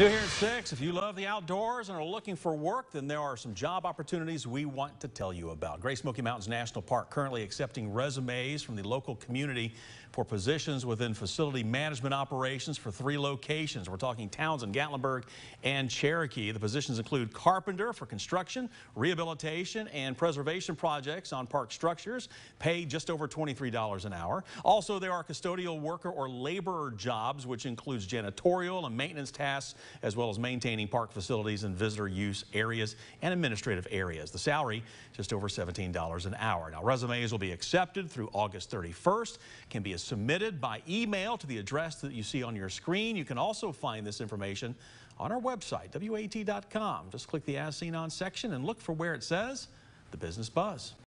New here at 6, if you love the outdoors and are looking for work, then there are some job opportunities we want to tell you about. Gray Smoky Mountains National Park currently accepting resumes from the local community for positions within facility management operations for three locations. We're talking Townsend, Gatlinburg, and Cherokee. The positions include carpenter for construction, rehabilitation, and preservation projects on park structures, paid just over $23 an hour. Also, there are custodial worker or laborer jobs, which includes janitorial and maintenance tasks as well as maintaining park facilities and visitor use areas and administrative areas. The salary, just over $17 an hour. Now, resumes will be accepted through August 31st, can be submitted by email to the address that you see on your screen. You can also find this information on our website, WAT.com. Just click the As Seen On section and look for where it says The Business Buzz.